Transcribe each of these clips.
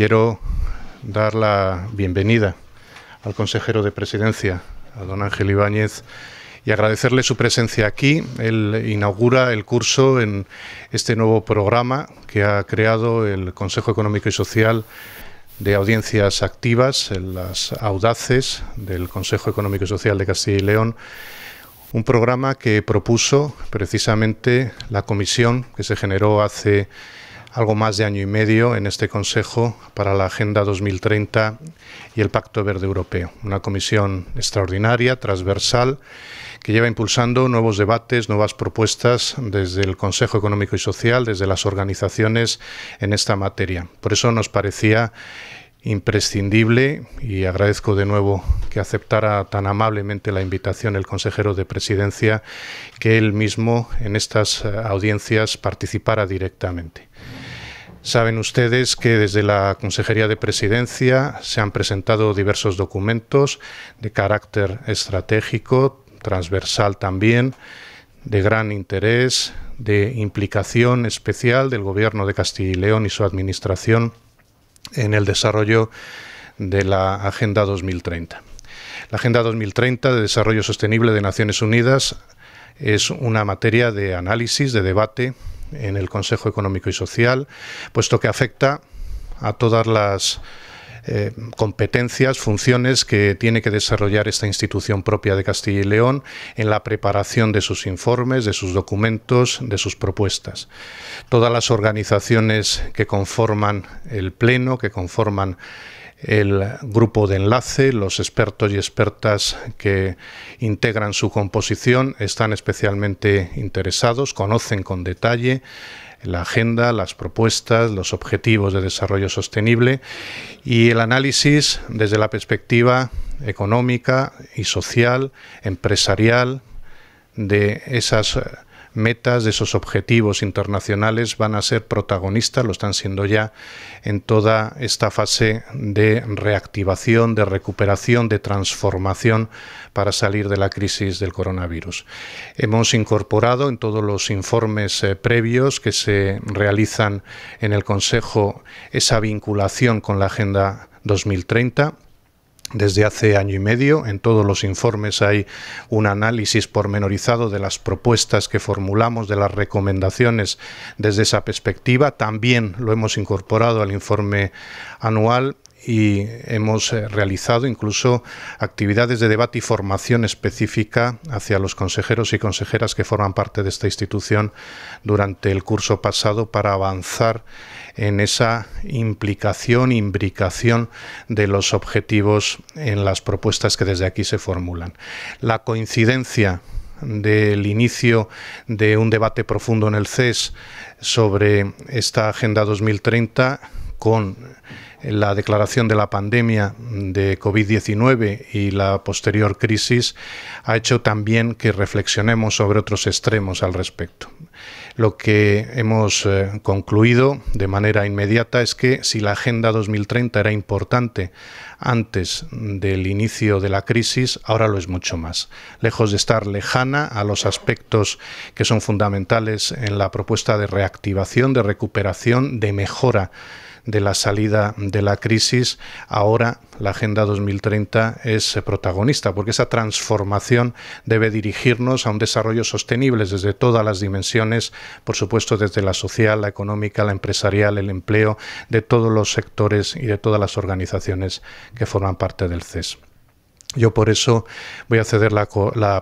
quiero dar la bienvenida al consejero de presidencia, a don Ángel Ibáñez, y agradecerle su presencia aquí. Él inaugura el curso en este nuevo programa que ha creado el Consejo Económico y Social de audiencias activas, las audaces del Consejo Económico y Social de Castilla y León, un programa que propuso precisamente la comisión que se generó hace algo más de año y medio en este Consejo para la Agenda 2030 y el Pacto Verde Europeo, una comisión extraordinaria, transversal, que lleva impulsando nuevos debates, nuevas propuestas desde el Consejo Económico y Social, desde las organizaciones en esta materia. Por eso nos parecía imprescindible y agradezco de nuevo que aceptara tan amablemente la invitación el consejero de presidencia que él mismo en estas eh, audiencias participara directamente. Saben ustedes que desde la Consejería de Presidencia se han presentado diversos documentos de carácter estratégico, transversal también, de gran interés, de implicación especial del Gobierno de Castilla y León y su Administración en el desarrollo de la Agenda 2030. La Agenda 2030 de Desarrollo Sostenible de Naciones Unidas es una materia de análisis, de debate, en el Consejo Económico y Social, puesto que afecta a todas las eh, competencias, funciones que tiene que desarrollar esta institución propia de Castilla y León en la preparación de sus informes, de sus documentos, de sus propuestas. Todas las organizaciones que conforman el Pleno, que conforman el grupo de enlace, los expertos y expertas que integran su composición están especialmente interesados, conocen con detalle la agenda, las propuestas, los objetivos de desarrollo sostenible y el análisis desde la perspectiva económica y social, empresarial, de esas metas, de esos objetivos internacionales van a ser protagonistas, lo están siendo ya en toda esta fase de reactivación, de recuperación, de transformación para salir de la crisis del coronavirus. Hemos incorporado en todos los informes eh, previos que se realizan en el Consejo esa vinculación con la Agenda 2030 desde hace año y medio. En todos los informes hay un análisis pormenorizado de las propuestas que formulamos, de las recomendaciones desde esa perspectiva. También lo hemos incorporado al informe anual y hemos eh, realizado incluso actividades de debate y formación específica hacia los consejeros y consejeras que forman parte de esta institución durante el curso pasado para avanzar en esa implicación, imbricación de los objetivos en las propuestas que desde aquí se formulan. La coincidencia del inicio de un debate profundo en el CES sobre esta Agenda 2030 con la declaración de la pandemia de COVID-19 y la posterior crisis ha hecho también que reflexionemos sobre otros extremos al respecto. Lo que hemos eh, concluido de manera inmediata es que si la Agenda 2030 era importante antes del inicio de la crisis, ahora lo es mucho más. Lejos de estar lejana a los aspectos que son fundamentales en la propuesta de reactivación, de recuperación, de mejora de la salida de la crisis, ahora la Agenda 2030 es eh, protagonista, porque esa transformación debe dirigirnos a un desarrollo sostenible desde todas las dimensiones, por supuesto desde la social, la económica, la empresarial, el empleo, de todos los sectores y de todas las organizaciones que forman parte del CES. Yo por eso voy a ceder la,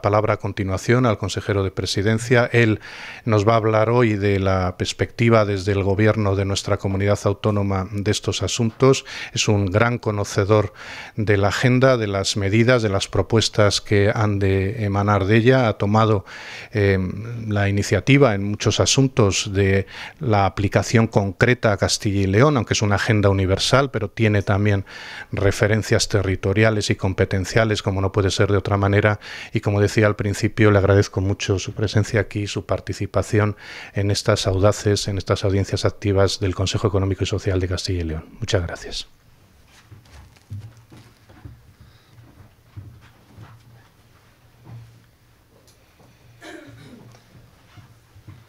palabra a continuación al consejero de presidencia. Él nos va a hablar hoy de la perspectiva desde el gobierno de nuestra comunidad autónoma de estos asuntos. Es un gran conocedor de la agenda, de las medidas, de las propuestas que han de emanar de ella. Ha tomado em, la iniciativa en muchos asuntos de la aplicación concreta a Castilla y León, aunque es una agenda universal, pero tiene también referencias territoriales y competencias como no puede ser de otra manera. Y como decía al principio, le agradezco mucho su presencia aquí, su participación en estas audaces, en estas audiencias activas del Consejo Económico y Social de Castilla y León. Muchas gracias.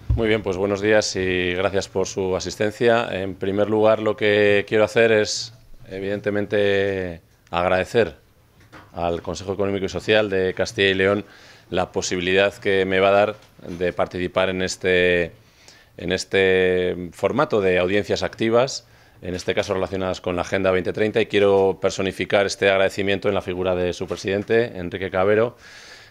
Muy bien, pues buenos días y gracias por su asistencia. En primer lugar, lo que quiero hacer es, evidentemente, agradecer al Consejo Económico y Social de Castilla y León la posibilidad que me va a dar de participar en este, en este formato de audiencias activas, en este caso relacionadas con la Agenda 2030, y quiero personificar este agradecimiento en la figura de su presidente, Enrique Cabero,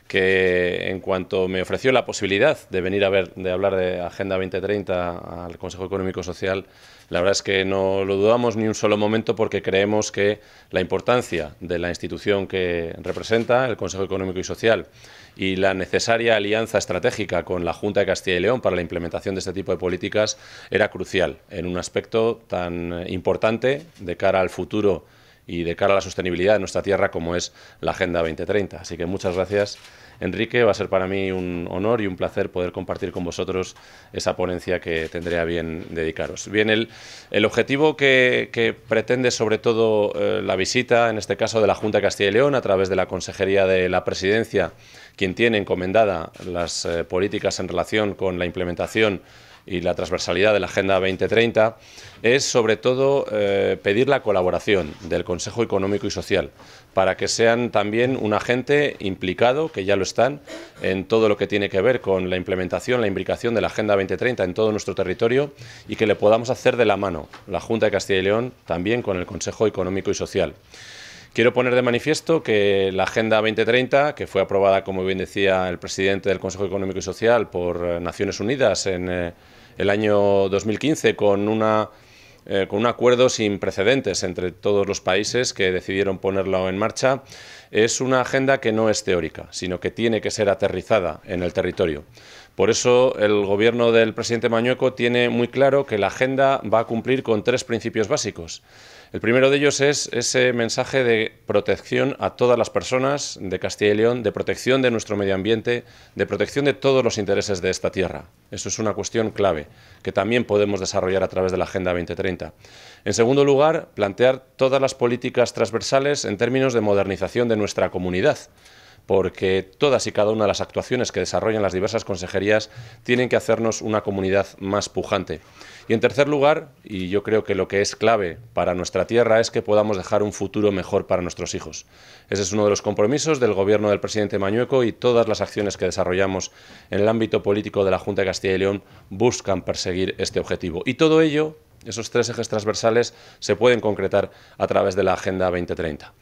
que en cuanto me ofreció la posibilidad de venir a ver, de hablar de Agenda 2030 al Consejo Económico y Social, la verdad es que no lo dudamos ni un solo momento porque creemos que la importancia de la institución que representa, el Consejo Económico y Social, y la necesaria alianza estratégica con la Junta de Castilla y León para la implementación de este tipo de políticas era crucial en un aspecto tan importante de cara al futuro y de cara a la sostenibilidad de nuestra tierra como es la Agenda 2030. Así que muchas gracias, Enrique. Va a ser para mí un honor y un placer poder compartir con vosotros esa ponencia que tendré bien dedicaros. Bien, el, objetivo que, pretende sobre todo eh, la visita, en este caso de la Junta de Castilla y León, a través de la Consejería de la Presidencia, quien tiene encomendada las eh, políticas en relación con la implementación y la transversalidad de la Agenda 2030 es sobre todo eh, pedir la colaboración del Consejo Económico y Social para que sean también un agente implicado, que ya lo están, en todo lo que tiene que ver con la implementación, la imbricación de la Agenda 2030 en todo nuestro territorio y que le podamos hacer de la mano la Junta de Castilla y León también con el Consejo Económico y Social. Quiero poner de manifiesto que la Agenda 2030, que fue aprobada, como bien decía el presidente del Consejo Económico y Social, por eh, Naciones Unidas en... Eh, el año 2015 con una eh, con un acuerdo sin precedentes entre todos los países que decidieron ponerlo en marcha, es una agenda que no es teórica, sino que tiene que ser aterrizada en el territorio. Por eso el gobierno del presidente Mañueco tiene muy claro que la agenda va a cumplir con tres principios básicos. El primero de ellos es ese mensaje de protección a todas las personas de Castilla y León, de protección de nuestro medio ambiente, de protección de todos los intereses de esta tierra. Eso es una cuestión clave que también podemos desarrollar a través de la Agenda 2030. En segundo lugar, plantear todas las políticas transversales en términos de modernización de nuestra comunidad porque todas y cada una de las actuaciones que desarrollan las diversas consejerías tienen que hacernos una comunidad más pujante. Y en tercer lugar, y yo creo que lo que es clave para nuestra tierra es que podamos dejar un futuro mejor para nuestros hijos. Ese es uno de los compromisos del gobierno del presidente Mañueco y todas las acciones que desarrollamos en el ámbito político de la Junta de Castilla y León buscan perseguir este objetivo. Y todo ello, esos tres ejes transversales, se pueden concretar a través de la Agenda 2030.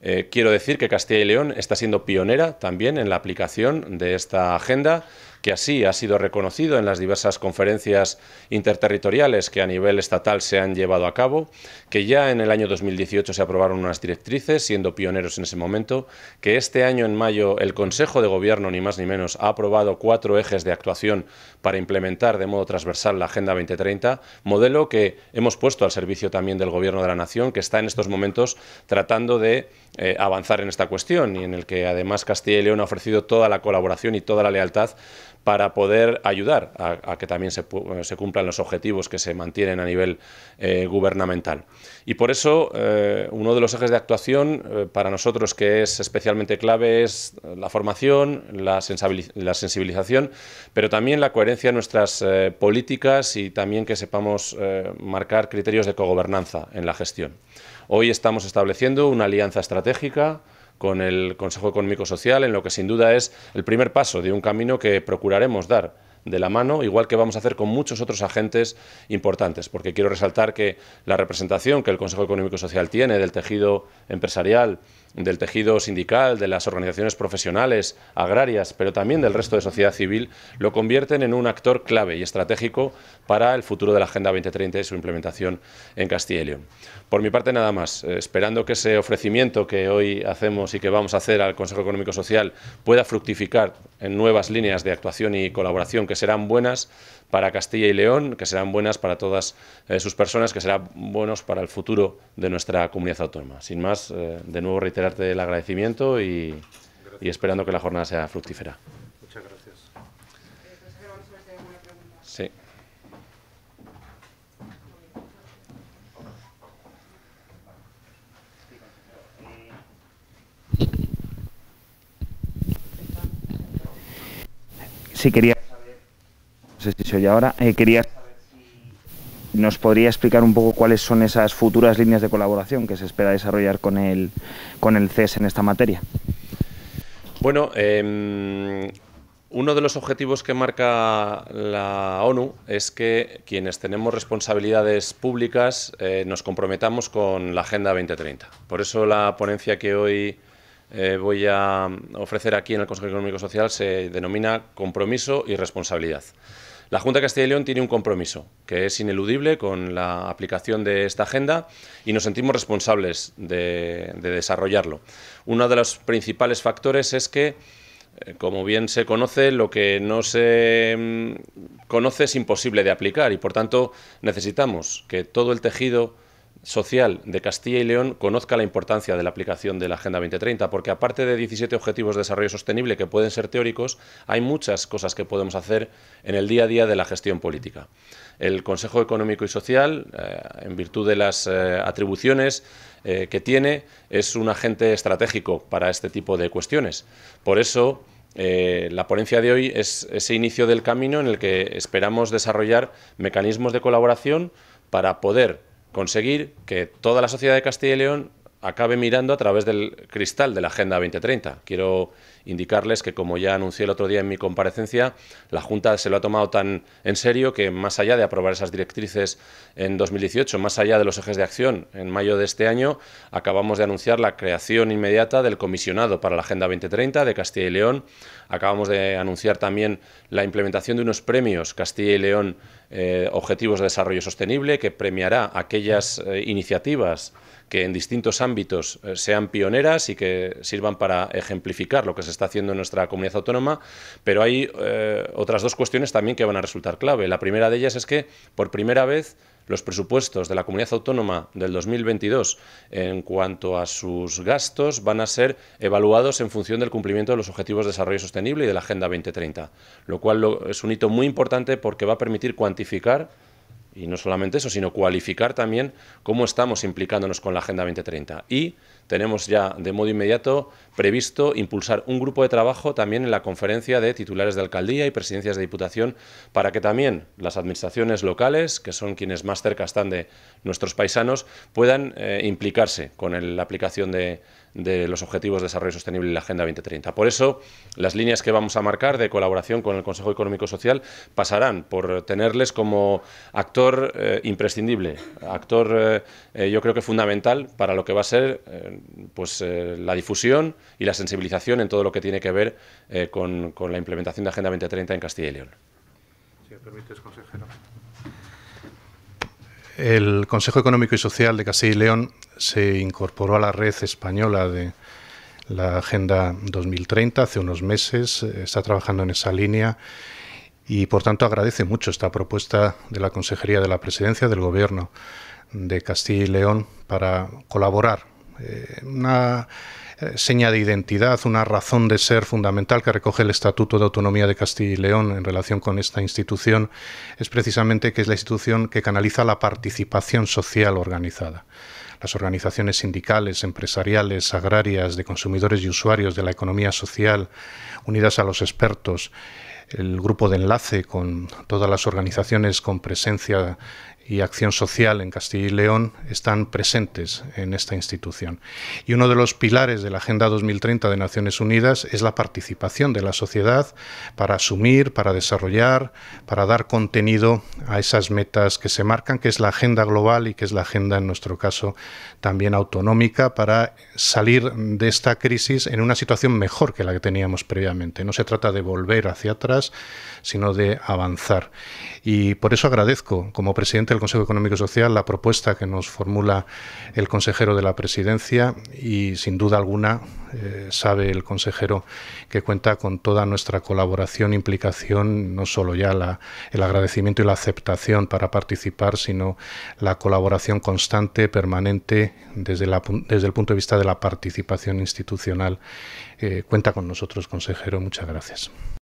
Eh, quiero decir que Castilla y León está siendo pionera también en la aplicación de esta agenda y así ha sido reconocido en las diversas conferencias interterritoriales que a nivel estatal se han llevado a cabo, que ya en el año 2018 se aprobaron unas directrices, siendo pioneros en ese momento, que este año en mayo el Consejo de Gobierno, ni más ni menos, ha aprobado cuatro ejes de actuación para implementar de modo transversal la Agenda 2030, modelo que hemos puesto al servicio también del Gobierno de la Nación, que está en estos momentos tratando de eh, avanzar en esta cuestión y en el que además Castilla y León ha ofrecido toda la colaboración y toda la lealtad para poder ayudar a, que también eh, se, cumplan los objetivos que se mantienen a nivel eh, gubernamental. Y por eso eh, uno de los ejes de actuación para nosotros que es especialmente clave es la formación, la, la sensibilización, pero también la coherencia de nuestras políticas y también que sepamos marcar criterios de cogobernanza en la gestión. Hoy estamos estableciendo una alianza estratégica con el Consejo Económico Social, en lo que sin duda es el primer paso de un camino que procuraremos dar de la mano, igual que vamos a hacer con muchos otros agentes importantes, porque quiero resaltar que la representación que el Consejo Económico Social tiene del tejido empresarial, del tejido sindical, de las organizaciones profesionales, agrarias, pero también del resto de sociedad civil, lo convierten en un actor clave y estratégico para el futuro de la Agenda 2030 y su implementación en Castilla y León. Por mi parte, nada más. Eh, esperando que ese ofrecimiento que hoy hacemos y que vamos a hacer al Consejo Económico Social pueda fructificar en nuevas líneas de actuación y colaboración que serán buenas para Castilla y León, que serán buenas para todas eh, sus personas, que serán buenos para el futuro de nuestra comunidad autónoma. Sin más, eh, de nuevo reiterarte el agradecimiento y, y esperando que la jornada sea fructífera. Muchas gracias. Sí. Sí, quería saber, no sé si se oye ahora, eh, quería ¿Nos podría explicar un poco cuáles son esas futuras líneas de colaboración que se espera desarrollar con el, con el CES en esta materia? Bueno, em, uno de los objetivos que marca la ONU es que quienes tenemos responsabilidades públicas eh, nos comprometamos con la Agenda 2030. Por eso la ponencia que hoy eh, voy a ofrecer aquí en el Consejo Económico Social se denomina Compromiso y Responsabilidad. La Junta de Castilla y León tiene un compromiso que es ineludible con la aplicación de esta agenda y nos sentimos responsables de, de desarrollarlo. Uno de los principales factores es que eh, como bien se conoce, lo que no se mm, conoce es imposible de aplicar y, por tanto, necesitamos que todo el tejido social de Castilla y León conozca la importancia de la aplicación de la Agenda 2030, porque aparte de 17 Objetivos de Desarrollo Sostenible que pueden ser teóricos, hay muchas cosas que podemos hacer en el día a día de la gestión política. El Consejo Económico y Social, eh, en virtud de las eh, atribuciones eh, que tiene, es un agente estratégico para este tipo de cuestiones. Por eso, la ponencia de hoy es ese inicio del camino en el que esperamos desarrollar mecanismos de colaboración para poder conseguir que toda la sociedad de Castilla y León acabe mirando a través del cristal de la Agenda 2030. Quiero indicarles que, como ya anuncié el otro día en mi comparecencia, la Junta se lo ha tomado tan en serio que, más allá de aprobar esas directrices en 2018, más allá de los ejes de acción en mayo de este año, acabamos de anunciar la creación inmediata del comisionado para la Agenda 2030 de Castilla y León. Acabamos de anunciar también la implementación de unos premios Castilla y León eh, Objetivos de Desarrollo Sostenible, que premiará aquellas eh, iniciativas que en distintos ámbitos eh, sean pioneras y que sirvan para ejemplificar lo que se está está haciendo nuestra comunidad autónoma, pero hay eh, otras dos cuestiones también que van a resultar clave. La primera de ellas es que por primera vez los presupuestos de la comunidad autónoma del 2022 en cuanto a sus gastos van a ser evaluados en función del cumplimiento de los Objetivos de Desarrollo Sostenible y de la Agenda 2030, lo cual es un hito muy importante porque va a permitir cuantificar y no solamente eso, sino cualificar también cómo estamos implicándonos con la Agenda 2030 y tenemos ya de modo inmediato previsto impulsar un grupo de trabajo también en la conferencia de titulares de alcaldía y presidencias de diputación para que también las administraciones locales, que son quienes más cerca están de nuestros paisanos, puedan eh, implicarse con la aplicación de, los Objetivos de Desarrollo Sostenible y la Agenda 2030. Por eso, las líneas que vamos a marcar de colaboración con el Consejo Económico Social pasarán por tenerles como actor eh, imprescindible, actor eh, yo creo que fundamental para lo que va a ser pues, eh, la difusión y la sensibilización en todo lo que tiene que ver eh, con, la implementación de Agenda 2030 en Castilla y León. El Consejo Económico y Social de Castilla y León se incorporó a la red española de la Agenda 2030 hace unos meses, eh, está trabajando en esa línea y por tanto agradece mucho esta propuesta de la Consejería de la Presidencia del Gobierno de Castilla y León para colaborar eh, una eh, seña de identidad, una razón de ser fundamental que recoge el Estatuto de Autonomía de Castilla y León en relación con esta institución, es precisamente que es la institución que canaliza la participación social organizada. Las organizaciones sindicales, empresariales, agrarias, de consumidores y usuarios de la economía social, unidas a los expertos, el grupo de enlace con todas las organizaciones con presencia y acción social en Castilla y León están presentes en esta institución. Y uno de los pilares de la Agenda 2030 de Naciones Unidas es la participación de la sociedad para asumir, para desarrollar, para dar contenido a esas metas que se marcan, que es la agenda global y que es la agenda, en nuestro caso, también autonómica, para salir de esta crisis en una situación mejor que la que teníamos previamente. No se trata de volver hacia atrás, sino de avanzar. Y por eso agradezco, como presidente Consejo Económico y Social, la propuesta que nos formula el consejero de la presidencia y sin duda alguna eh, sabe el consejero que cuenta con toda nuestra colaboración, implicación, no solo ya la, el agradecimiento y la aceptación para participar, sino la colaboración constante, permanente, desde, la, desde el punto de vista de la participación institucional. Eh, cuenta con nosotros, consejero. Muchas gracias.